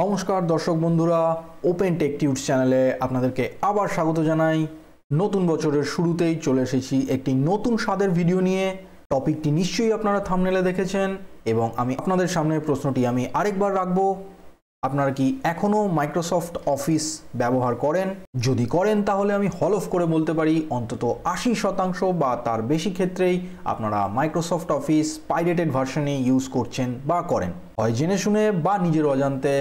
নমস্কার দর্শক বন্ধুরা ওপেন টেক টিউটস চ্যানেলে আপনাদেরকে আবার স্বাগত জানাই নতুন বছরের শুরুতেই চলে এসেছি একটি নতুন স্বাদের ভিডিও নিয়ে টপিকটি নিশ্চয়ই আপনারা থামনেলে দেখেছেন এবং আমি আপনাদের সামনে প্রশ্নটি আমি আরেকবার রাখবো আপনারা কি এখনও মাইক্রোসফট অফিস ব্যবহার করেন যদি করেন তাহলে আমি হলফ করে বলতে পারি অন্তত আশি শতাংশ বা তার বেশি ক্ষেত্রেই আপনারা মাইক্রোসফট অফিস পাইরেটেড ভার্সনে ইউজ করছেন বা করেন হয় জেনে শুনে বা নিজের অজান্তে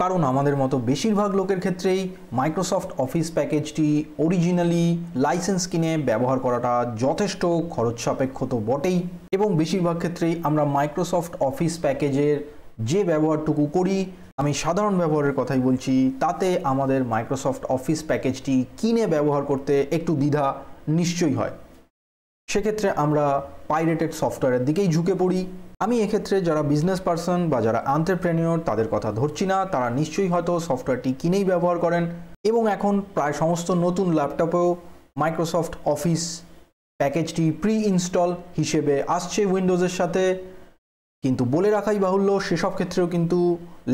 কারণ আমাদের মতো বেশিরভাগ লোকের ক্ষেত্রেই মাইক্রোসফট অফিস প্যাকেজটি অরিজিনালি লাইসেন্স কিনে ব্যবহার করাটা যথেষ্ট খরচ সাপেক্ষ তো বটেই এবং বেশিরভাগ ক্ষেত্রেই আমরা মাইক্রোসফট অফিস প্যাকেজের যে ব্যবহারটুকু করি আমি সাধারণ ব্যবহারের কথাই বলছি তাতে আমাদের মাইক্রোসফট অফিস প্যাকেজটি কিনে ব্যবহার করতে একটু দ্বিধা নিশ্চয়ই হয় সেক্ষেত্রে আমরা পাইরেটেড সফটওয়্যারের দিকেই ঝুঁকে পড়ি আমি এক্ষেত্রে যারা বিজনেস পার্সন বা যারা আন্টারপ্রেনিওর তাদের কথা ধরছি না তারা নিশ্চয়ই হয়তো সফটওয়্যারটি কিনেই ব্যবহার করেন এবং এখন প্রায় সমস্ত নতুন ল্যাপটপেও মাইক্রোসফট অফিস প্যাকেজটি প্রি ইনস্টল হিসেবে আসছে উইন্ডোজের সাথে কিন্তু বলে রাখাই বাহুল্য সেসব ক্ষেত্রেও কিন্তু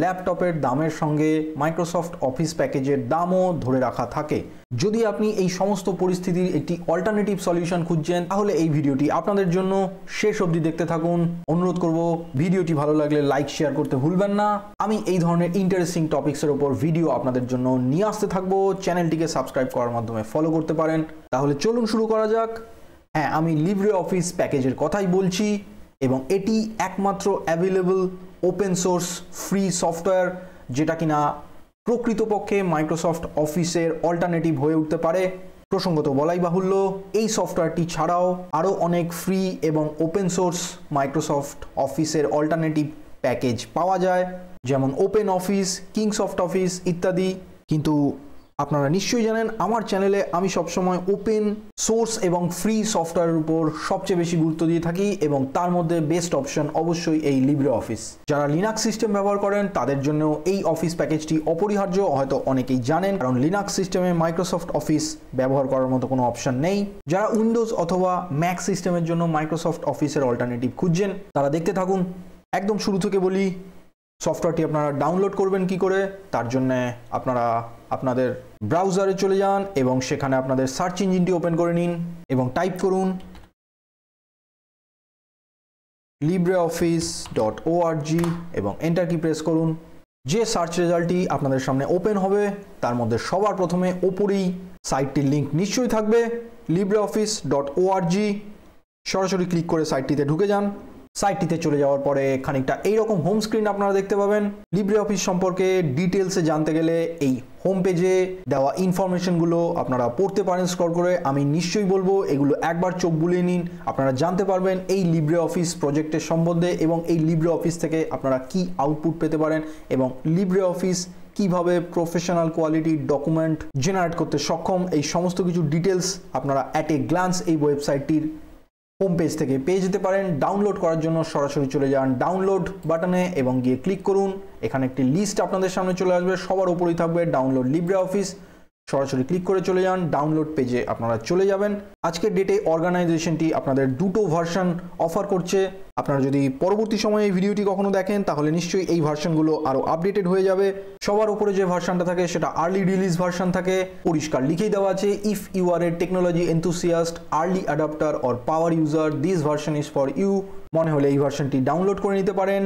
ল্যাপটপের দামের সঙ্গে মাইক্রোসফট অফিস প্যাকেজের দামও ধরে রাখা থাকে যদি আপনি এই সমস্ত পরিস্থিতির একটি অল্টারনেটিভ সলিউশন খুঁজছেন তাহলে এই ভিডিওটি আপনাদের জন্য শেষ অবধি দেখতে থাকুন অনুরোধ করব ভিডিওটি ভালো লাগলে লাইক শেয়ার করতে ভুলবেন না আমি এই ধরনের ইন্টারেস্টিং টপিক্সের ওপর ভিডিও আপনাদের জন্য নিয়ে আসতে থাকবো চ্যানেলটিকে সাবস্ক্রাইব করার মাধ্যমে ফলো করতে পারেন তাহলে চলুন শুরু করা যাক হ্যাঁ আমি লিব্রে অফিস প্যাকেজের কথাই বলছি এবং এটি একমাত্র available open source free software যেটা কিনা প্রকৃতপক্ষে মাইক্রোসফট অফিসের অল্টারনেটিভ হয়ে উঠতে পারে প্রসঙ্গত বলাই বাহুল্য এই সফটওয়্যারটি ছাড়াও আরও অনেক ফ্রি এবং ওপেন সোর্স মাইক্রোসফট অফিসের অল্টারনেটিভ প্যাকেজ পাওয়া যায় যেমন ওপেন অফিস কিংসফট অফিস ইত্যাদি কিন্তু আপনারা নিশ্চয়ই জানেন আমার চ্যানেলে আমি সবসময় ওপেন সোর্স এবং ফ্রি সফটওয়্যারের উপর সবচেয়ে বেশি গুরুত্ব দিয়ে থাকি এবং তার মধ্যে বেস্ট অপশন অবশ্যই এই লিব্রে অফিস যারা লিনাক্স সিস্টেম ব্যবহার করেন তাদের জন্য এই অফিস প্যাকেজটি অপরিহার্য হয়তো অনেকেই জানেন কারণ লিনাক্স সিস্টেমে মাইক্রোসফট অফিস ব্যবহার করার মতো কোনো অপশন নেই যারা উইন্ডোজ অথবা ম্যাক সিস্টেমের জন্য মাইক্রোসফট অফিসের অল্টারনেটিভ খুঁজছেন তারা দেখতে থাকুন একদম শুরু থেকে বলি সফটওয়্যারটি আপনারা ডাউনলোড করবেন কি করে তার জন্য আপনারা আপনাদের ব্রাউজারে চলে যান এবং সেখানে আপনাদের সার্চ ইঞ্জিনটি ওপেন করে নিন এবং টাইপ করুন লিব্রে অফিস ডট ওআরজি এবং এন্টার কি প্রেস করুন যে সার্চ রেজাল্টটি আপনাদের সামনে ওপেন হবে তার মধ্যে সবার প্রথমে ওপরেই সাইটটির লিঙ্ক নিশ্চয়ই থাকবে লিব্রে অফিস ডট ওআরজি সরাসরি ক্লিক করে সাইটটিতে ঢুকে যান সাইটটিতে চলে যাওয়ার পরে খানিকটা এইরকম হোম স্ক্রিন আপনারা দেখতে পাবেন লিব্রে অফিস সম্পর্কে ডিটেলসে জানতে গেলে এই হোম পেজে দেওয়া ইনফরমেশনগুলো আপনারা পড়তে পারেন স্কর করে আমি নিশ্চয়ই বলবো এগুলো একবার চোখ বুলিয়ে নিন আপনারা জানতে পারবেন এই লিব্রে অফিস প্রজেক্টের সম্বন্ধে এবং এই লিব্রে অফিস থেকে আপনারা কি আউটপুট পেতে পারেন এবং লিব্রে অফিস কিভাবে প্রফেশনাল কোয়ালিটির ডকুমেন্ট জেনারেট করতে সক্ষম এই সমস্ত কিছু ডিটেলস আপনারা অ্যাট এ গ্লান্স এই ওয়েবসাইটটির হোম পেজ থেকে পেয়ে যেতে পারেন ডাউনলোড করার জন্য সরাসরি চলে যান ডাউনলোড বাটনে এবং গিয়ে ক্লিক করুন এখানে একটি লিস্ট আপনাদের সামনে চলে আসবে সবার উপরেই থাকবে ডাউনলোড লিব্রে অফিস সরাসরি ক্লিক করে চলে যান ডাউনলোড পেজে আপনারা চলে যাবেন আজকের ডেটে অর্গানাইজেশনটি আপনাদের দুটো ভার্সন অফার করছে আপনারা যদি পরবর্তী সময়ে এই ভিডিওটি কখনো দেখেন তাহলে নিশ্চয়ই এই ভার্সনগুলো আরও আপডেটেড হয়ে যাবে সবার উপরে যে ভার্সনটা থাকে সেটা আর্লি রিলিজ ভার্সন থাকে পরিষ্কার লিখেই দেওয়া আছে if you are a technology enthusiast early adapter or power user this version is for you মনে হলে এই ভার্সনটি ডাউনলোড করে নিতে পারেন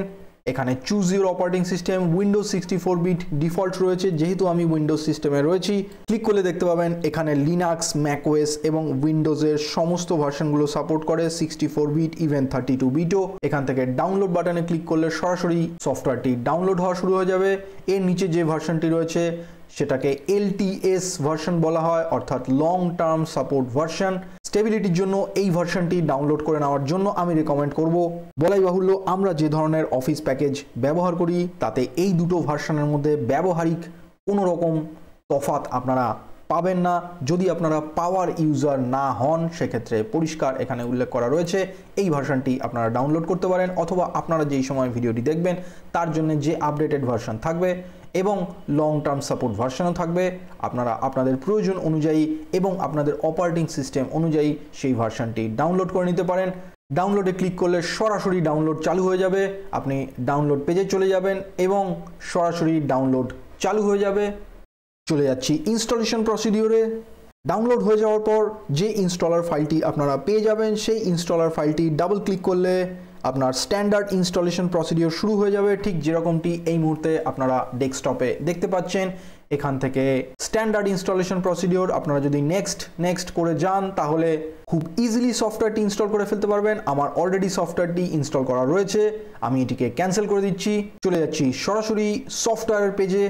এখানে choose your operating system Windows sixty four bit default রয়েছে যেহেতু আমি উইন্ডোজ সিস্টেমে রয়েছি ক্লিক করলে দেখতে পাবেন এখানে লিনাক্স ম্যাকওয়েস এবং উইন্ডোজের সমস্ত ভার্সনগুলো সাপোর্ট করে sixty four bit even thirty two বিটও এখান থেকে ডাউনলোড বাটনে ক্লিক করলে সরাসরি সফটওয়্যারটি ডাউনলোড হওয়া শুরু হয়ে যাবে এর নিচে যে ভার্সনটি রয়েছে সেটাকে এলটিএস ভার্সন বলা হয় অর্থাৎ লং টার্ম সাপোর্ট ভার্সন স্টেবিলিটির জন্য এই ভার্সানটি ডাউনলোড করে নেওয়ার জন্য আমি রেকমেন্ড করব বলাই বাহুল্য আমরা যে ধরনের অফিস প্যাকেজ ব্যবহার করি তাতে এই দুটো ভার্সানের মধ্যে ব্যবহারিক কোনো রকম তফাত আপনারা পাবেন না যদি আপনারা পাওয়ার ইউজার না হন সেক্ষেত্রে পরিষ্কার এখানে উল্লেখ করা রয়েছে এই ভার্সানটি আপনারা ডাউনলোড করতে পারেন অথবা আপনারা যেই সময় ভিডিওটি দেখবেন তার জন্য যে আপডেটেড ভার্সান থাকবে এবং লং টার্ম সাপোর্ট ভার্সানও থাকবে আপনারা আপনাদের প্রয়োজন অনুযায়ী এবং আপনাদের অপারেটিং সিস্টেম অনুযায়ী সেই ভার্সানটি ডাউনলোড করে নিতে পারেন ডাউনলোডে ক্লিক করলে সরাসরি ডাউনলোড চালু হয়ে যাবে আপনি ডাউনলোড পেজে চলে যাবেন এবং সরাসরি ডাউনলোড চালু হয়ে যাবে চলে যাচ্ছি ইনস্টলেশন প্রসিডিওরে ডাউনলোড হয়ে যাওয়ার পর যে ইনস্টলার ফাইলটি আপনারা পেয়ে যাবেন সেই ইনস্টলার ফাইলটি ডাবল ক্লিক করলে আপনার স্ট্যান্ডার্ড ইনস্টলেশন প্রসিডিওর শুরু হয়ে যাবে ঠিক যেরকমটি এই মুহূর্তে আপনারা ডেস্কটপে দেখতে পাচ্ছেন এখান থেকে স্ট্যান্ডার্ড ইনস্টলেশন প্রসিডিওর আপনারা যদি নেক্সট নেক্সট করে যান তাহলে খুব ইজিলি সফটওয়্যারটি ইনস্টল করে ফেলতে পারবেন আমার অলরেডি সফটওয়্যারটি ইনস্টল করা রয়েছে আমি এটিকে ক্যান্সেল করে দিচ্ছি চলে যাচ্ছি সরাসরি সফটওয়্যারের পেজে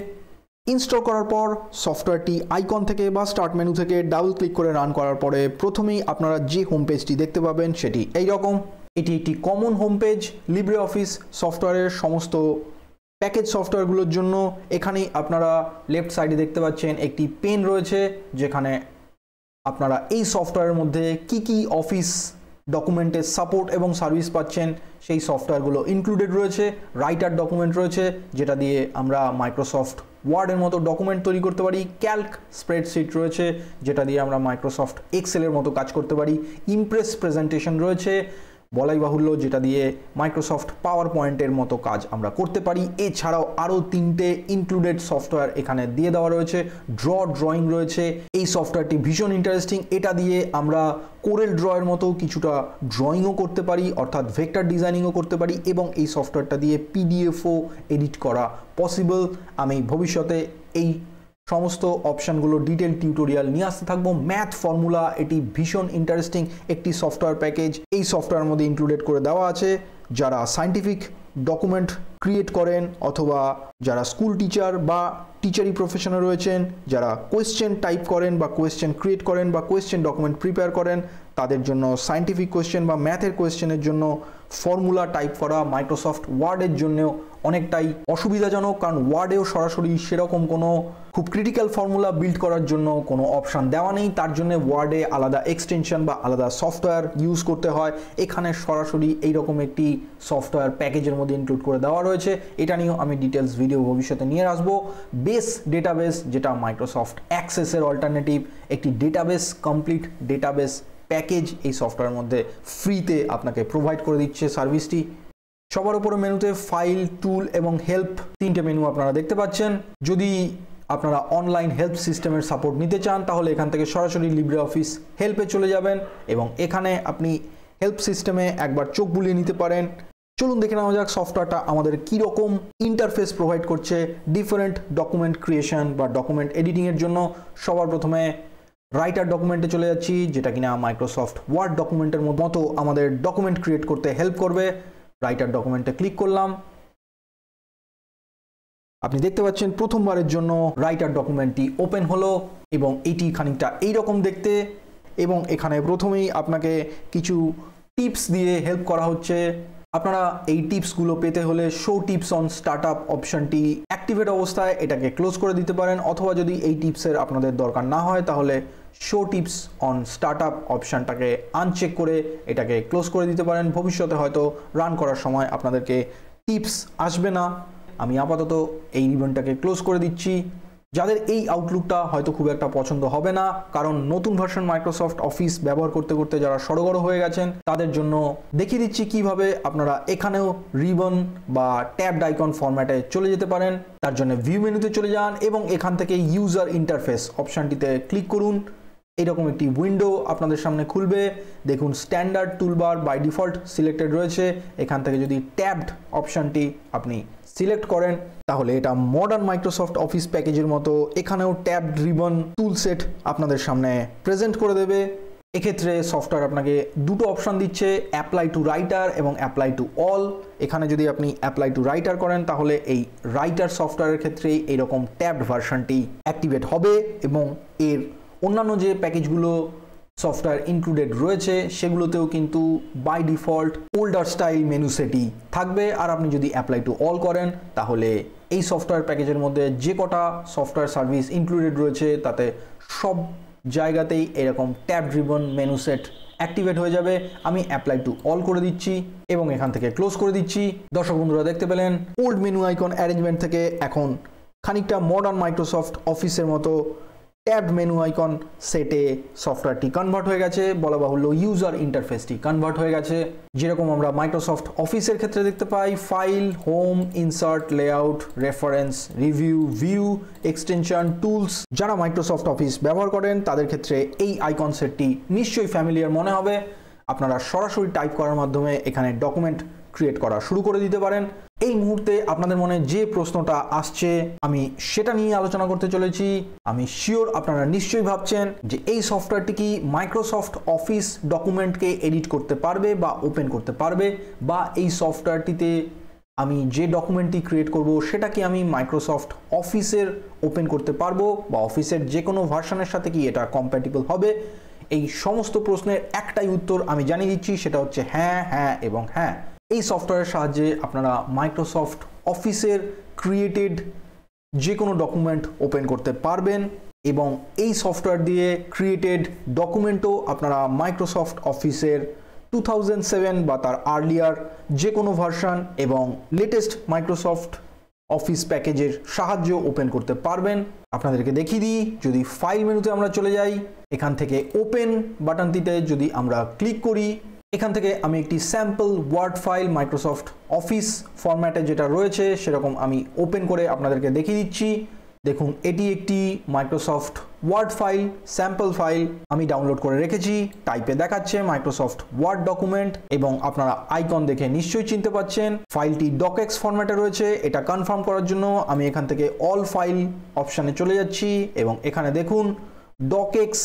ইনস্টল করার পর সফটওয়্যারটি আইকন থেকে বা স্টার্ট মেনু থেকে ডাবল ক্লিক করে রান করার পরে প্রথমেই আপনারা যে হোম পেজটি দেখতে পাবেন সেটি এইরকম এটি একটি common home page Libre Office সফটওয়্যারের সমস্ত প্যাকেজ সফটওয়্যারগুলোর জন্য এখানেই আপনারা লেফট সাইডে দেখতে পাচ্ছেন একটি পেন রয়েছে যেখানে আপনারা এই সফটওয়্যারের মধ্যে কি কি অফিস ডকুমেন্টের সাপোর্ট এবং সার্ভিস পাচ্ছেন সেই সফটওয়্যারগুলো ইনক্লুডেড রয়েছে রাইটার ডকুমেন্ট রয়েছে যেটা দিয়ে আমরা মাইক্রোসফট ওয়ার্ডের মতো ডকুমেন্ট তৈরি করতে পারি ক্যালক স্প্রেডশিট রয়েছে যেটা দিয়ে আমরা মাইক্রোসফট এক্সেলের মতো কাজ করতে পারি ইমপ্রেস প্রেজেন্টেশন রয়েছে বলাই বাহুল্য যেটা দিয়ে মাইক্রোসফট পাওয়ার পয়েন্টের মতো কাজ আমরা করতে পারি এছাড়াও আরও তিনটে ইনক্লুডেড সফটওয়্যার এখানে দিয়ে দেওয়া রয়েছে ড্র ড্রয়িং রয়েছে এই সফটওয়্যারটি ভীষণ ইন্টারেস্টিং এটা দিয়ে আমরা কোরেল ড্রয়ের মতো কিছুটা ড্রয়িংও করতে পারি অর্থাৎ ভেক্টর ডিজাইনিংও করতে পারি এবং এই সফটওয়্যারটা দিয়ে পিডিএফও এডিট করা পসিবল আমি ভবিষ্যতে এই সমস্ত অপশানগুলো ডিটেল টিউটোরিয়াল নিয়ে আসতে থাকবো ম্যাথ ফর্মুলা এটি ভীষণ ইন্টারেস্টিং একটি সফটওয়্যার প্যাকেজ এই সফটওয়্যার মধ্যে ইনক্লুডেড করে দেওয়া আছে যারা সায়েন্টিফিক ডকুমেন্ট ক্রিয়েট করেন অথবা যারা স্কুল টিচার বা টিচারি প্রফেশনে রয়েছেন যারা কোয়েশ্চেন টাইপ করেন বা কোয়েশ্চেন ক্রিয়েট করেন বা কোয়েশ্চেন ডকুমেন্ট প্রিপেয়ার করেন তাদের জন্য সায়েন্টিফিক কোয়েশ্চেন বা ম্যাথের কোয়েশ্চেনের জন্য ফর্মুলা টাইপ করা মাইক্রোসফট ওয়ার্ডের জন্যেও অনেকটাই অসুবিধাজনক কারণ ওয়ার্ডেও সরাসরি সেরকম কোনো খুব ক্রিটিক্যাল ফর্মুলা বিল্ড করার জন্য কোনো অপশান দেওয়া নেই তার জন্য ওয়ার্ডে আলাদা এক্সটেনশন বা আলাদা সফটওয়্যার ইউজ করতে হয় এখানে সরাসরি এইরকম একটি সফটওয়্যার প্যাকেজের মধ্যে ইনক্লুড করে দেওয়া রয়েছে এটা নিয়েও আমি ডিটেলস ভিডিও ভবিষ্যতে নিয়ে আসবো বেস ডেটাবেস যেটা মাইক্রোসফট অ্যাক্সেসের অল্টারনেটিভ একটি ডেটাবেস কমপ্লিট ডেটাবেস প্যাকেজ এই সফটওয়্যার মধ্যে ফ্রিতে আপনাকে প্রোভাইড করে দিচ্ছে সার্ভিসটি সবার উপরে মেনুতে ফাইল টুল এবং হেল্প তিনটে মেনু আপনারা দেখতে পাচ্ছেন যদি আপনারা অনলাইন হেল্প সিস্টেমের সাপোর্ট নিতে চান তাহলে এখান থেকে সরাসরি লিব্রে অফিস হেল্পে চলে যাবেন এবং এখানে আপনি হেল্প সিস্টেমে একবার চোখ বুলিয়ে নিতে পারেন চলুন দেখে নেওয়া যাক সফটওয়্যারটা আমাদের কীরকম ইন্টারফেস প্রোভাইড করছে ডিফারেন্ট ডকুমেন্ট ক্রিয়েশন বা ডকুমেন্ট এডিটিংয়ের জন্য সবার প্রথমে রাইটার ডকুমেন্টে চলে যাচ্ছি যেটা কিনা মাইক্রোসফট ওয়ার্ড ডকুমেন্টের মতো আমাদের ডকুমেন্ট ক্রিয়েট করতে হেল্প করবে রাইটার ডকুমেন্টে ক্লিক করলাম আপনি দেখতে পাচ্ছেন প্রথমবারের জন্য রাইটার ডকুমেন্টটি ওপেন হলো এবং এটি খানিকটা এইরকম দেখতে এবং এখানে প্রথমেই আপনাকে কিছু টিপস দিয়ে হেল্প করা হচ্ছে আপনারা এই টিপসগুলো পেতে হলে show tips on start startup অপশানটি অ্যাক্টিভেট অবস্থায় এটাকে ক্লোজ করে দিতে পারেন অথবা যদি এই টিপসের আপনাদের দরকার না হয় তাহলে show tips on start up অপশানটাকে আনচেক করে এটাকে ক্লোজ করে দিতে পারেন ভবিষ্যতে হয়তো রান করার সময় আপনাদেরকে টিপস আসবে না আমি আপাতত এই রিবনটাকে ক্লোজ করে দিচ্ছি যাদের এই আউটলুকটা হয়তো খুব একটা পছন্দ হবে না কারণ নতুন ভার্সন মাইক্রোসফট অফিস ব্যবহার করতে করতে যারা সড়গড় হয়ে গেছেন তাদের জন্য দেখিয়ে দিচ্ছি কিভাবে আপনারা এখানেও রিবন বা ট্যাব ডাইকন ফরম্যাটে চলে যেতে পারেন তার জন্য ভিউ মেনুতে চলে যান এবং এখান থেকে ইউজার ইন্টারফেস অপশানটিতে ক্লিক করুন এরকম একটি উইন্ডো আপনাদের সামনে খুলবে দেখুন standard toolbar by default selected রয়েছে এখান থেকে যদি ট্যাবড অপশানটি আপনি সিলেক্ট করেন তাহলে এটা মডার্ন মাইক্রোসফট অফিস প্যাকেজের মতো এখানেও ট্যাব রিবন টুল সেট আপনাদের সামনে প্রেজেন্ট করে দেবে এক্ষেত্রে সফটওয়্যার আপনাকে দুটো অপশান দিচ্ছে অ্যাপ্লাই টু রাইটার এবং অ্যাপ্লাই টু অল এখানে যদি আপনি অ্যাপ্লাই টু রাইটার করেন তাহলে এই রাইটার সফটওয়্যারের ক্ষেত্রেই এরকম ট্যাবড ভার্সানটি অ্যাক্টিভেট হবে এবং এর অন্যান্য যে প্যাকেজগুলো সফটওয়্যার ইনক্লুডেড রয়েছে সেগুলোতেও কিন্তু by default older style menu সেটই থাকবে আর আপনি যদি অ্যাপ্লাই টু অল করেন তাহলে এই সফটওয়্যার প্যাকেজের মধ্যে যে কটা সফটওয়্যার সার্ভিস ইনক্লুডেড রয়েছে তাতে সব জায়গাতেই এরকম tab driven menu set activate হয়ে যাবে আমি অ্যাপ্লাই টু অল করে দিচ্ছি এবং এখান থেকে ক্লোজ করে দিচ্ছি দর্শক বন্ধুরা দেখতে পেলেন ওল্ড মেনু আইকন অ্যারেঞ্জমেন্ট থেকে এখন খানিকটা মডার্ন মাইক্রোসফট অফিসের মতো ট্যাব মেনু আইকন সেটে সফটওয়্যারটি কনভার্ট হয়ে গেছে বলা বাহুল্য ইউজার ইন্টারফেসটি কনভার্ট হয়ে গেছে যেরকম আমরা মাইক্রোসফট অফিসের ক্ষেত্রে দেখতে পাই file home insert layout reference review view extension tools যারা মাইক্রোসফট অফিস ব্যবহার করেন তাদের ক্ষেত্রে এই আইকন সেটটি নিশ্চয়ই ফ্যামিলিয়ার মনে হবে আপনারা সরাসরি টাইপ করার মাধ্যমে এখানে ডকুমেন্ট ক্রিয়েট করা শুরু করে দিতে পারেন এই মুহূর্তে আপনাদের মনে যে প্রশ্নটা আসছে আমি সেটা নিয়ে আলোচনা করতে চলেছি আমি শিওর আপনারা নিশ্চয়ই ভাবছেন যে এই সফটওয়্যারটি কি মাইক্রোসফট অফিস ডকুমেন্টকে এডিট করতে পারবে বা ওপেন করতে পারবে বা এই সফটওয়্যারটিতে আমি যে ডকুমেন্টটি ক্রিয়েট করব সেটা কি আমি মাইক্রোসফট অফিসের ওপেন করতে পারবো বা অফিসের যে কোনো ভার্সানের সাথে কি এটা কম্প্যাটিবল হবে এই সমস্ত প্রশ্নের একটাই উত্তর আমি জানিয়ে দিচ্ছি সেটা হচ্ছে হ্যাঁ হ্যাঁ এবং হ্যাঁ এই সফটওয়্যারের সাহায্যে আপনারা মাইক্রোসফট অফিসের ক্রিয়েটেড যে কোনো ডকুমেন্ট ওপেন করতে পারবেন এবং এই সফটওয়্যার দিয়ে ক্রিয়েটেড ডকুমেন্টও আপনারা মাইক্রোসফট অফিসের টু বা তার আর্লিয়ার যে কোনো ভার্সান এবং লেটেস্ট মাইক্রোসফট অফিস প্যাকেজের সাহায্য ওপেন করতে পারবেন আপনাদেরকে দেখিয়ে দিই যদি ফাইল মেনুতে আমরা চলে যাই এখান থেকে ওপেন বাটনটিতে যদি আমরা ক্লিক করি এখান থেকে আমি একটি sample Word file Microsoft Office ফরম্যাটে যেটা রয়েছে সেরকম আমি ওপেন করে আপনাদেরকে দেখিয়ে দিচ্ছি দেখুন এটি একটি Microsoft Word file sample file আমি ডাউনলোড করে রেখেছি টাইপে দেখাচ্ছে মাইক্রোসফট ওয়ার্ড ডকুমেন্ট এবং আপনারা আইকন দেখে নিশ্চয়ই চিনতে পাচ্ছেন ফাইলটি ডকএক্স ফরম্যাটে রয়েছে এটা কনফার্ম করার জন্য আমি এখান থেকে অল ফাইল অপশানে চলে যাচ্ছি এবং এখানে দেখুন ডকএক্স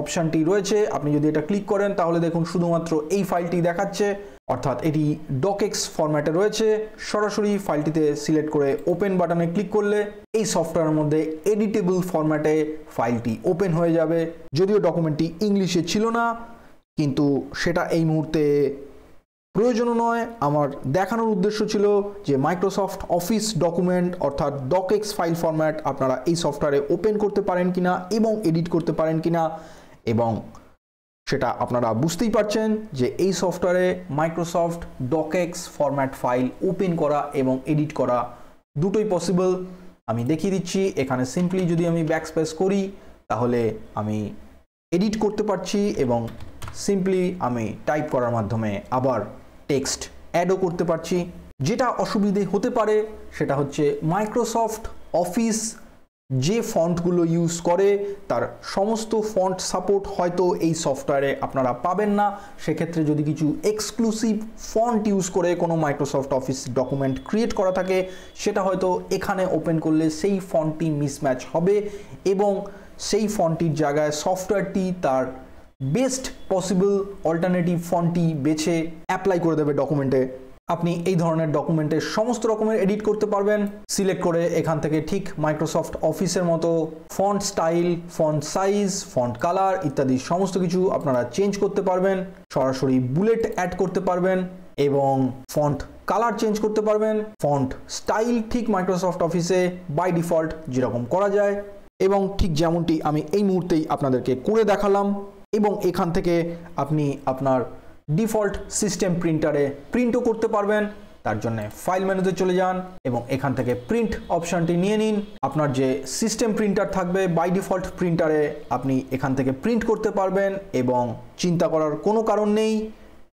অপশানটি রয়েছে আপনি যদি এটা ক্লিক করেন তাহলে দেখুন শুধুমাত্র এই ফাইলটি দেখাচ্ছে অর্থাৎ এটি ডকেক্স ফরম্যাটে রয়েছে সরাসরি ফাইলটিতে সিলেক্ট করে ওপেন বাটনে ক্লিক করলে এই সফটওয়্যারের মধ্যে এডিটেবল ফরম্যাটে ফাইলটি ওপেন হয়ে যাবে যদিও ডকুমেন্টটি ইংলিশে ছিল না কিন্তু সেটা এই মুহূর্তে প্রয়োজনও নয় আমার দেখানোর উদ্দেশ্য ছিল যে মাইক্রোসফট অফিস ডকুমেন্ট অর্থাৎ ডকেক্স ফাইল ফরম্যাট আপনারা এই সফটওয়্যারে ওপেন করতে পারেন কিনা এবং এডিট করতে পারেন কিনা এবং সেটা আপনারা বুঝতেই পারছেন যে এই সফটওয়্যারে Microsoft docx format file open করা এবং এডিট করা দুটোই পসিবল আমি দেখিয়ে দিচ্ছি এখানে সিম্পলি যদি আমি ব্যাকস্পেস করি তাহলে আমি এডিট করতে পারছি এবং সিম্পলি আমি টাইপ করার মাধ্যমে আবার টেক্সট অ্যাডও করতে পারছি যেটা অসুবিধে হতে পারে সেটা হচ্ছে মাইক্রোসফট অফিস যে ফন্টগুলো ইউজ করে তার সমস্ত ফন্ট সাপোর্ট হয়তো এই সফটওয়্যারে আপনারা পাবেন না সেক্ষেত্রে যদি কিছু এক্সক্লুসিভ ফন্ট ইউজ করে কোনো মাইক্রোসফট অফিস ডকুমেন্ট ক্রিয়েট করা থাকে সেটা হয়তো এখানে ওপেন করলে সেই ফন্টটি মিসম্যাচ হবে এবং সেই ফন্টটির জায়গায় সফটওয়্যারটি তার বেস্ট পসিবল অল্টারনেটিভ ফন্টটি বেছে অ্যাপ্লাই করে দেবে ডকুমেন্টে আপনি এই ধরনের ডকুমেন্টের সমস্ত রকমের এডিট করতে পারবেন সিলেক্ট করে এখান থেকে ঠিক মাইক্রোসফট অফিসের মতো font style font size font colour ইত্যাদি সমস্ত কিছু আপনারা চেঞ্জ করতে পারবেন সরাসরি বুলেট অ্যাড করতে পারবেন এবং ফন্ট কালার চেঞ্জ করতে পারবেন ফন্ট স্টাইল ঠিক মাইক্রোসফট অফিসে বাই ডিফল্ট যেরকম করা যায় এবং ঠিক যেমনটি আমি এই মুহূর্তেই আপনাদেরকে করে দেখালাম এবং এখান থেকে আপনি আপনার ডিফল্ট সিস্টেম প্রিন্টারে প্রিন্টও করতে পারবেন তার জন্য ফাইল ম্যানেজার চলে যান এবং এখান থেকে প্রিন্ট অপশানটি নিয়ে নিন আপনার যে সিস্টেম প্রিন্টার থাকবে বাই ডিফল্ট প্রিন্টারে আপনি এখান থেকে প্রিন্ট করতে পারবেন এবং চিন্তা করার কোনো কারণ নেই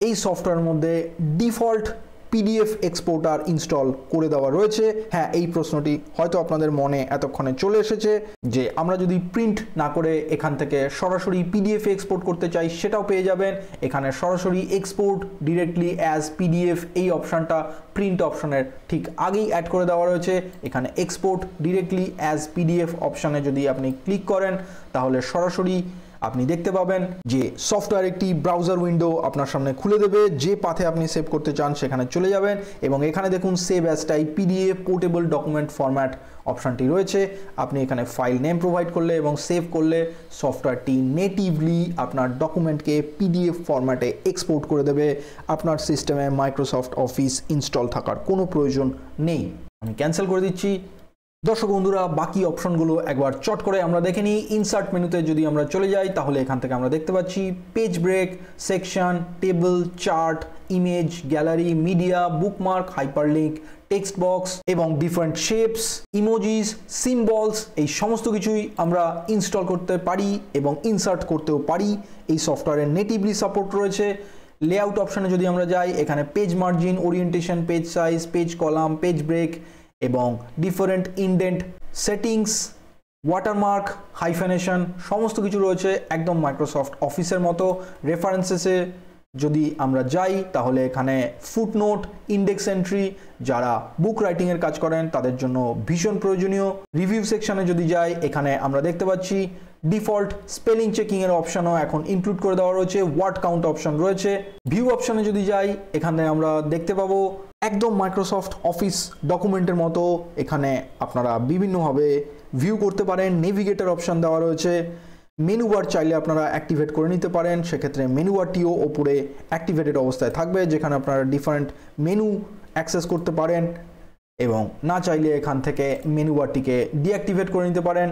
এই সফটওয়্যার মধ্যে ডিফল্ট পিডিএফ এক্সপোর্টার ইনস্টল করে দেওয়া রয়েছে হ্যাঁ এই প্রশ্নটি হয়তো আপনাদের মনে এতক্ষণে চলে এসেছে যে আমরা যদি প্রিন্ট না করে এখান থেকে সরাসরি পিডিএফ এক্সপোর্ট করতে চাই সেটাও পেয়ে যাবেন এখানে সরাসরি এক্সপোর্ট ডিরেক্টলি অ্যাজ পিডিএফ এই অপশানটা প্রিন্ট অপশনের ঠিক আগেই অ্যাড করে দেওয়া রয়েছে এখানে এক্সপোর্ট ডিরেক্টলি অ্যাজ পিডিএফ অপশানে যদি আপনি ক্লিক করেন তাহলে সরাসরি আপনি দেখতে পাবেন যে সফটওয়্যার একটি ব্রাউজার উইন্ডো আপনার সামনে খুলে দেবে যে পাথে আপনি সেভ করতে চান সেখানে চলে যাবেন এবং এখানে দেখুন save as type PDF portable document format অপশানটি রয়েছে আপনি এখানে ফাইল নেম প্রোভাইড করলে এবং সেভ করলে সফটওয়্যারটি নেটিভলি আপনার ডকুমেন্টকে পিডিএফ ফরম্যাটে এক্সপোর্ট করে দেবে আপনার সিস্টেমে মাইক্রোসফট অফিস ইনস্টল থাকার কোনো প্রয়োজন নেই আমি ক্যান্সেল করে দিচ্ছি দর্শক বন্ধুরা বাকি অপশনগুলো একবার চট করে আমরা দেখে নিই ইনসার্ট মেনুতে যদি আমরা চলে যাই তাহলে এখান থেকে আমরা দেখতে পাচ্ছি page break section table chart image gallery media bookmark hyperlink text box এবং ডিফারেন্ট শেপস ইমোজিস সিম্বলস এই সমস্ত কিছুই আমরা ইনস্টল করতে পারি এবং ইনসার্ট করতেও পারি এই সফটওয়্যারের নেটিভলি সাপোর্ট রয়েছে লেআউট অপশানে যদি আমরা যাই এখানে page margin orientation page size page column page break এবং different indent settings watermark hyphenation সমস্ত কিছু রয়েছে একদম মাইক্রোসফট অফিসের মতো রেফারেন্সেসে যদি আমরা যাই তাহলে এখানে ফুটনোট ইন্ডেক্স এন্ট্রি যারা বুক রাইটিংয়ের কাজ করেন তাদের জন্য ভীষণ প্রয়োজনীয় রিভিউ সেকশানে যদি যাই এখানে আমরা দেখতে পাচ্ছি ডিফল্ট স্পেলিং চেকিং এর অপশনও এখন ইনক্লুড করে দেওয়া রয়েছে ওয়ার্ড কাউন্ট অপশন রয়েছে ভিউ অপশনে যদি যাই এখানে আমরা দেখতে পাবো একদম মাইক্রোসফট অফিস ডকুমেন্টের মতো এখানে আপনারা বিভিন্নভাবে ভিউ করতে পারেন নেভিগেটর অপশন দেওয়া রয়েছে মেনু বার চাইলে আপনারা অ্যাক্টিভেট করে নিতে পারেন সেক্ষেত্রে মেনু বারটিও ওপরে অ্যাক্টিভেটেড অবস্থায় থাকবে যেখানে আপনারা ডিফারেন্ট মেনু অ্যাক্সেস করতে পারেন এবং না চাইলে এখান থেকে মেনু বারটিকে ডিঅ্যাক্টিভেট করে নিতে পারেন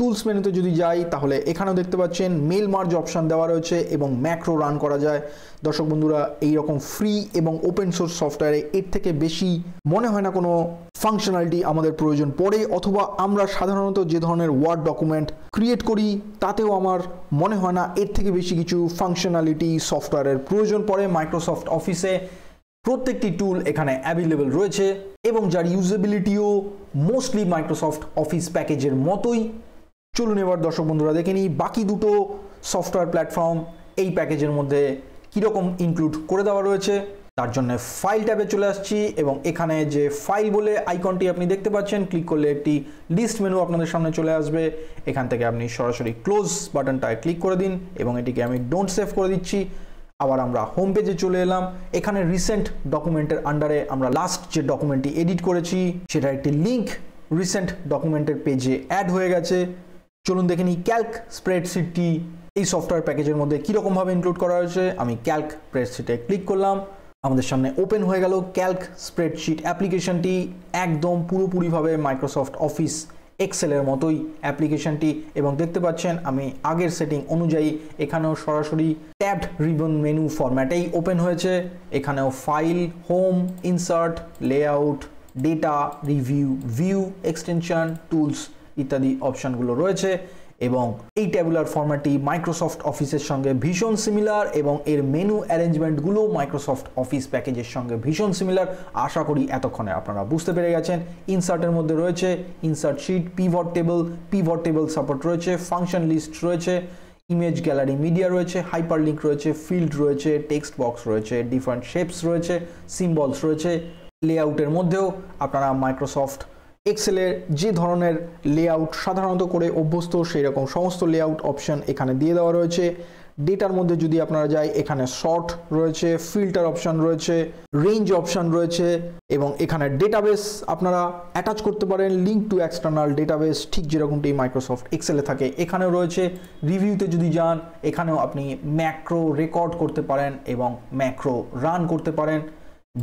টুলস মেনুতে যদি যাই তাহলে এখানেও দেখতে পাচ্ছেন মেল মার্জ অপশান দেওয়া রয়েছে এবং ম্যাক্রো রান করা যায় দর্শক বন্ধুরা এই রকম ফ্রি এবং ওপেন সোর্স সফটওয়্যারে এর থেকে বেশি মনে হয় না কোনো ফাংশনালিটি আমাদের প্রয়োজন পড়ে অথবা আমরা সাধারণত যে ধরনের ওয়ার্ড ডকুমেন্ট ক্রিয়েট করি তাতেও আমার মনে হয় না এর থেকে বেশি কিছু ফাংশনালিটি সফটওয়্যারের প্রয়োজন পড়ে মাইক্রোসফট অফিসে প্রত্যেকটি টুল এখানে অ্যাভেলেবেল রয়েছে এবং যার ইউজেবিলিটিও মোস্টলি মাইক্রোসফট অফিস প্যাকেজের মতোই চলুন এবার দর্শক বন্ধুরা দেখে নিই বাকি দুটো সফটওয়্যার প্ল্যাটফর্ম এই প্যাকেজের মধ্যে কীরকম ইনক্লুড করে দেওয়া রয়েছে তার জন্য ফাইল ট্যাবে চলে আসছি এবং এখানে যে ফাইল বলে আইকনটি আপনি দেখতে পাচ্ছেন ক্লিক করলে একটি লিস্ট মেনু আপনাদের সামনে চলে আসবে এখান থেকে আপনি সরাসরি ক্লোজ বাটনটায় ক্লিক করে দিন এবং এটিকে আমি ডোন্ট সেভ করে দিচ্ছি আবার আমরা হোম পেজে চলে এলাম এখানে রিসেন্ট ডকুমেন্টের আন্ডারে আমরা লাস্ট যে ডকুমেন্টটি এডিট করেছি সেটা একটি লিঙ্ক রিসেন্ট ডকুমেন্টের পেজে অ্যাড হয়ে গেছে চলুন দেখে নিই ক্যালক স্প্রেডশিটটি এই সফটওয়্যার প্যাকেজের মধ্যে কীরকমভাবে ইনক্লুড করা হয়েছে আমি ক্যালক স্প্রেডশিটে ক্লিক করলাম আমাদের সামনে ওপেন হয়ে গেল ক্যালক স্প্রেডশিট অ্যাপ্লিকেশনটি একদম পুরোপুরিভাবে মাইক্রোসফট অফিস এক্সেলের মতোই অ্যাপ্লিকেশনটি এবং দেখতে পাচ্ছেন আমি আগের সেটিং অনুযায়ী এখানেও সরাসরি ট্যাবড রিবন মেনু ফরম্যাটেই ওপেন হয়েছে এখানেও file home insert layout data review view extension tools ইত্যাদি অপশানগুলো রয়েছে এবং এই ট্যাবুলার ফর্ম্যাটটি মাইক্রোসফট অফিসের সঙ্গে ভীষণ সিমিলার এবং এর মেনু অ্যারেঞ্জমেন্টগুলো মাইক্রোসফট অফিস প্যাকেজের সঙ্গে ভীষণ সিমিলার আশা করি এতক্ষণে আপনারা বুঝতে পেরে গেছেন ইনসার্টের মধ্যে রয়েছে insert sheet pivot table pivot table support রয়েছে ফাংশন লিস্ট রয়েছে ইমেজ গ্যালারি মিডিয়া রয়েছে হাইপার লিঙ্ক রয়েছে ফিল্ড রয়েছে টেক্সট বক্স রয়েছে ডিফারেন্ট শেপস রয়েছে সিম্বলস রয়েছে লেআউটের মধ্যেও আপনারা মাইক্রোসফট এক্সেলের যে ধরনের লেআউট সাধারণত করে অভ্যস্ত সেই রকম সমস্ত লেআউট অপশান এখানে দিয়ে দেওয়া রয়েছে ডেটার মধ্যে যদি আপনারা যাই এখানে শর্ট রয়েছে ফিল্টার অপশান রয়েছে রেঞ্জ অপশান রয়েছে এবং এখানে ডেটাবেস আপনারা অ্যাটাচ করতে পারেন লিঙ্ক টু এক্সটার্নাল ডেটাবেস ঠিক যেরকমটি মাইক্রোসফট এক্সেলে থাকে এখানেও রয়েছে রিভিউতে যদি যান এখানেও আপনি ম্যাক্রো রেকর্ড করতে পারেন এবং ম্যাক্রো রান করতে পারেন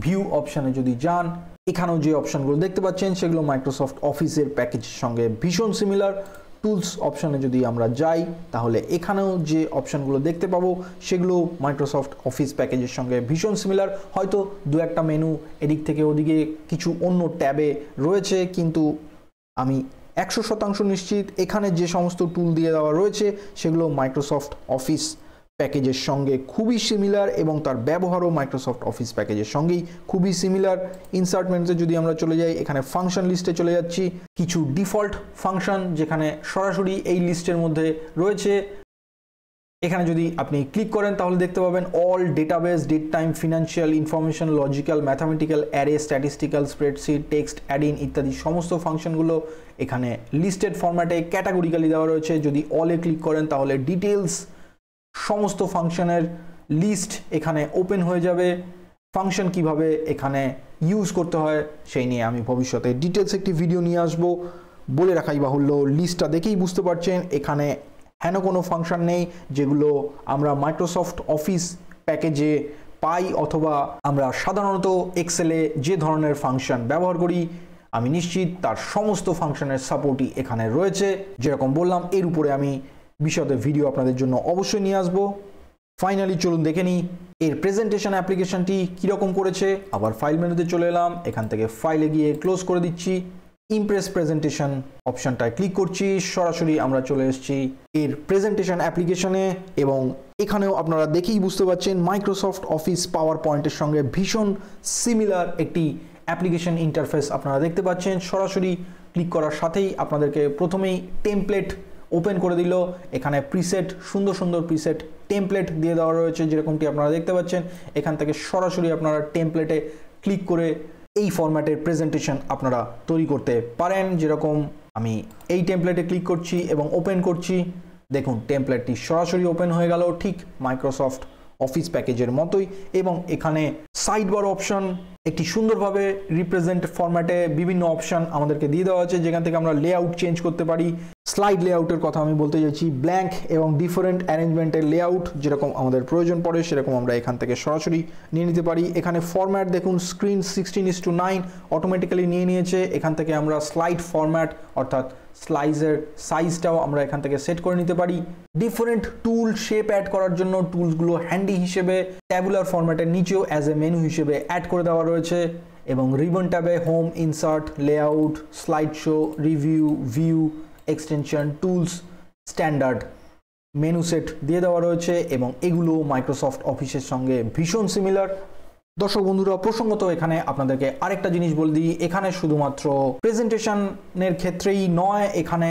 ভিউ অপশানে যদি যান এখানেও যে অপশানগুলো দেখতে পাচ্ছেন সেগুলো মাইক্রোসফট অফিসের প্যাকেজের সঙ্গে ভীষণ সিমিলার টুলস অপশানে যদি আমরা যাই তাহলে এখানেও যে অপশানগুলো দেখতে পাবো সেগুলো মাইক্রোসফট অফিস প্যাকেজের সঙ্গে ভীষণ সিমিলার হয়তো দু একটা মেনু এদিক থেকে ওদিকে কিছু অন্য ট্যাবে রয়েছে কিন্তু আমি একশো শতাংশ নিশ্চিত এখানে যে সমস্ত টুল দিয়ে দেওয়া রয়েছে সেগুলো মাইক্রোসফট অফিস প্যাকেজের সঙ্গে খুবই সিমিলার এবং তার ব্যবহারও মাইক্রোসফট অফিস প্যাকেজের সঙ্গেই খুবই সিমিলার ইনসার্টমেন্টসে যদি আমরা চলে যাই এখানে ফাংশন লিস্টে চলে যাচ্ছি কিছু ডিফল্ট ফাংশন যেখানে সরাসরি এই লিস্টের মধ্যে রয়েছে এখানে যদি আপনি ক্লিক করেন তাহলে দেখতে পাবেন all database date time financial information logical mathematical array statistical spreadsheet text add-in ইত্যাদি সমস্ত ফাংশনগুলো এখানে লিস্টেড ফরম্যাটে ক্যাটাগরিক্যালি দেওয়া রয়েছে যদি অলে ক্লিক করেন তাহলে ডিটেলস সমস্ত ফাংশনের লিস্ট এখানে ওপেন হয়ে যাবে ফাংশন কিভাবে এখানে ইউজ করতে হয় সেই নিয়ে আমি ভবিষ্যতে ডিটেলস একটি ভিডিও নিয়ে আসব বলে রাখাই বাহুল্য লিস্টটা দেখেই বুঝতে পারছেন এখানে হেন কোনো ফাংশন নেই যেগুলো আমরা মাইক্রোসফট অফিস প্যাকেজে পাই অথবা আমরা সাধারণত এক্সেলে যে ধরনের ফাংশন ব্যবহার করি আমি নিশ্চিত তার সমস্ত ফাংশনের সাপোর্টই এখানে রয়েছে যেরকম বললাম এর উপরে আমি বিষয়তে ভিডিও আপনাদের জন্য অবশ্যই নিয়ে আসবো ফাইনালি চলুন দেখে নিই এর প্রেজেন্টেশন অ্যাপ্লিকেশনটি কীরকম করেছে আবার ফাইল মেনুতে চলে এলাম এখান থেকে ফাইলে গিয়ে ক্লোজ করে দিচ্ছি ইমপ্রেস প্রেজেন্টেশন অপশনটায় ক্লিক করছি সরাসরি আমরা চলে এসেছি এর প্রেজেন্টেশন অ্যাপ্লিকেশনে এবং এখানেও আপনারা দেখেই বুঝতে পারছেন মাইক্রোসফট অফিস পাওয়ার পয়েন্টের সঙ্গে ভীষণ সিমিলার একটি অ্যাপ্লিকেশন ইন্টারফেস আপনারা দেখতে পাচ্ছেন সরাসরি ক্লিক করার সাথেই আপনাদেরকে প্রথমেই টেমপ্লেট ওপেন করে দিল এখানে প্রিসেট সুন্দর সুন্দর প্রিসেট টেমপ্লেট দিয়ে দেওয়া রয়েছে যেরকমটি আপনারা দেখতে পাচ্ছেন এখান থেকে সরাসরি আপনারা টেমপ্লেটে ক্লিক করে এই ফরম্যাটের প্রেজেন্টেশন আপনারা তৈরি করতে পারেন যেরকম আমি এই টেমপ্লেটে ক্লিক করছি এবং ওপেন করছি দেখুন টেমপ্লেটটি সরাসরি ওপেন হয়ে গেল ঠিক মাইক্রোসফট অফিস প্যাকেজের মতোই এবং এখানে সাইডবার অপশন একটি সুন্দরভাবে রিপ্রেজেন্ট ফরম্যাটে বিভিন্ন অপশন আমাদেরকে দিয়ে দেওয়া আছে যেখান থেকে আমরা লেআউট চেঞ্জ করতে পারি স্লাইড লেআউটের কথা আমি বলতে চাইছি ব্ল্যাঙ্ক এবং ডিফারেন্ট অ্যারেঞ্জমেন্টের লেআউট যেরকম আমাদের প্রয়োজন পড়ে সেরকম আমরা এখান থেকে সরাসরি নিয়ে নিতে পারি এখানে ফরম্যাট দেখুন screen sixteen is to nine automatically নিয়ে নিয়েছে এখান থেকে আমরা স্লাইড ফরম্যাট অর্থাৎ স্লাইজের সাইজটাও আমরা এখান থেকে সেট করে নিতে পারি ডিফারেন্ট টুল শেপ অ্যাড করার জন্য টুলসগুলো হ্যান্ডি হিসেবে ট্যাবুলার ফরম্যাটের নিচেও অ্যাজ এ মেনু হিসেবে অ্যাড করে দেওয়া রয়েছে এবং রিবন ট্যাবে home insert layout slide show review view extension tools standard menu set দিয়ে দেওয়া রয়েছে এবং এগুলো মাইক্রোসফট অফিসের সঙ্গে ভীষণ সিমিলার দর্শক বন্ধুরা প্রসঙ্গত এখানে আপনাদেরকে আরেকটা জিনিস বলে দিই এখানে শুধুমাত্র প্রেজেন্টেশনের ক্ষেত্রেই নয় এখানে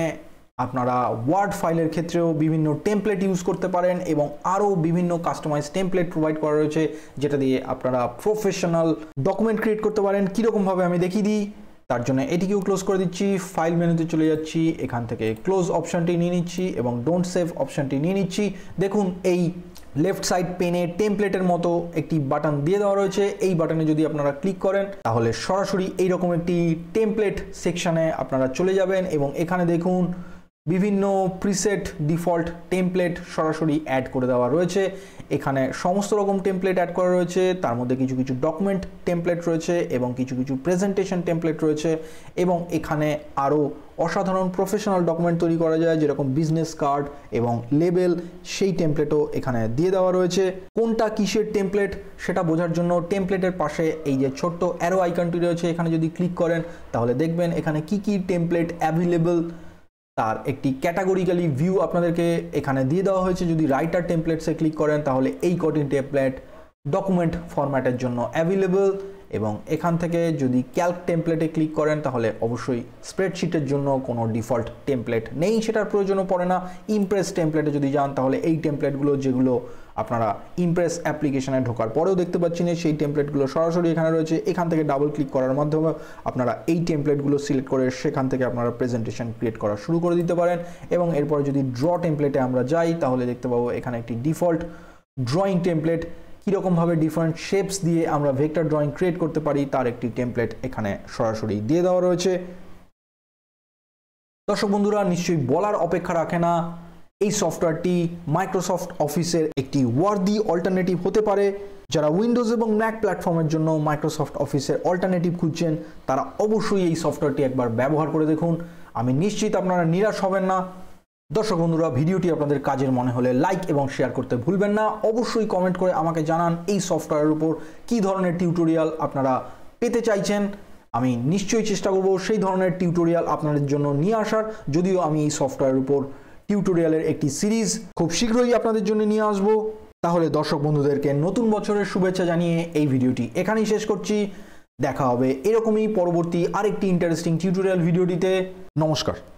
আপনারা ওয়ার্ড ফাইলের ক্ষেত্রেও বিভিন্ন টেমপ্লেট ইউজ করতে পারেন এবং আরও বিভিন্ন কাস্টমাইজ টেমপ্লেট প্রোভাইড করা রয়েছে যেটা দিয়ে আপনারা প্রফেশনাল ডকুমেন্ট ক্রিয়েট করতে পারেন কীরকমভাবে আমি দেখিয়ে দিই তার জন্য এটিকেও ক্লোজ করে দিচ্ছি ফাইল মেনুতে চলে যাচ্ছি এখান থেকে ক্লোজ অপশানটি নিয়ে নিচ্ছি এবং ডোন্ট সেভ অপশানটি নিয়ে নিচ্ছি দেখুন এই লেফট সাইড পেনে টেমপ্লেটের মতো একটি বাটন দিয়ে দেওয়া রয়েছে এই বাটনে যদি আপনারা ক্লিক করেন তাহলে সরাসরি এইরকম একটি টেমপ্লেট সেকশানে আপনারা চলে যাবেন এবং এখানে দেখুন বিভিন্ন প্রিসেট ডিফল্ট টেমপ্লেট সরাসরি অ্যাড করে দেওয়া রয়েছে এখানে সমস্ত রকম টেমপ্লেট অ্যাড করা রয়েছে তার মধ্যে কিছু কিছু ডকুমেন্ট টেমপ্লেট রয়েছে এবং কিছু কিছু প্রেজেন্টেশন টেমপ্লেট রয়েছে এবং এখানে আরও অসাধারণ প্রফেশনাল ডকুমেন্ট তৈরি করা যায় যেরকম বিজনেস কার্ড এবং লেবেল সেই টেমপ্লেটও এখানে দিয়ে দেওয়া রয়েছে কোনটা কিসের টেমপ্লেট সেটা বোঝার জন্য টেমপ্লেটের পাশে এই যে ছোট্ট অ্যারো আইকনটি রয়েছে এখানে যদি ক্লিক করেন তাহলে দেখবেন এখানে কি কি টেমপ্লেট অ্যাভেলেবল তার একটি ক্যাটাগরিক্যালি ভিউ আপনাদেরকে এখানে দিয়ে দেওয়া হয়েছে যদি রাইটার টেমপ্লেটসে ক্লিক করেন তাহলে এই কটিং টেমপ্লেট ডকুমেন্ট ফরম্যাটের জন্য অ্যাভেলেবল এবং এখান থেকে যদি ক্যালক টেমপ্লেটে ক্লিক করেন তাহলে অবশ্যই স্প্রেডশিটের জন্য কোনো ডিফল্ট টেমপ্লেট নেই সেটার প্রয়োজনও পড়ে না ইমপ্রেস টেমপ্লেটে যদি যান তাহলে এই টেমপ্লেটগুলো যেগুলো আপনারা ইমপ্রেস অ্যাপ্লিকেশানে ঢোকার পরেও দেখতে পাচ্ছেন সেই টেমপ্লেটগুলো সরাসরি এখানে রয়েছে এখান থেকে ডাবল ক্লিক করার মাধ্যমে আপনারা এই টেমপ্লেটগুলো সিলেক্ট করে সেখান থেকে আপনারা প্রেজেন্টেশন ক্রিয়েট করা শুরু করে দিতে পারেন এবং এরপরে যদি ড্র টেমপ্লেটে আমরা যাই তাহলে দেখতে পাবো এখানে একটি ডিফল্ট ড্রয়িং টেমপ্লেট কীরকমভাবে ডিফারেন্ট শেপস দিয়ে আমরা ভেক্টর ড্রয়িং ক্রিয়েট করতে পারি তার একটি টেমপ্লেট এখানে সরাসরি দিয়ে দেওয়া রয়েছে দর্শক বন্ধুরা নিশ্চয়ই বলার অপেক্ষা রাখে না এই সফটওয়্যারটি মাইক্রোসফট অফিসের একটি ওয়ার্দি অল্টারনেটিভ হতে পারে যারা উইন্ডোজ এবং ম্যাক প্ল্যাটফর্মের জন্য মাইক্রোসফট অফিসের অল্টারনেটিভ খুঁজছেন তারা অবশ্যই এই সফটওয়্যারটি একবার ব্যবহার করে দেখুন আমি নিশ্চিত আপনারা নিরাশ হবেন না দর্শক বন্ধুরা ভিডিওটি আপনাদের কাজের মনে হলে লাইক এবং শেয়ার করতে ভুলবেন না অবশ্যই কমেন্ট করে আমাকে জানান এই সফটওয়্যারের উপর কী ধরনের টিউটোরিয়াল আপনারা পেতে চাইছেন আমি নিশ্চয়ই চেষ্টা করব সেই ধরনের টিউটোরিয়াল আপনাদের জন্য নিয়ে আসার যদিও আমি এই সফটওয়্যারের উপর টিউটোরিয়ালের একটি সিরিজ খুব শীঘ্রই আপনাদের জন্য নিয়ে আসবো তাহলে দর্শক বন্ধুদেরকে নতুন বছরের শুভেচ্ছা জানিয়ে এই ভিডিওটি এখানেই শেষ করছি দেখা হবে এরকমই পরবর্তী আরেকটি ইন্টারেস্টিং টিউটোরিয়াল ভিডিওটিতে নমস্কার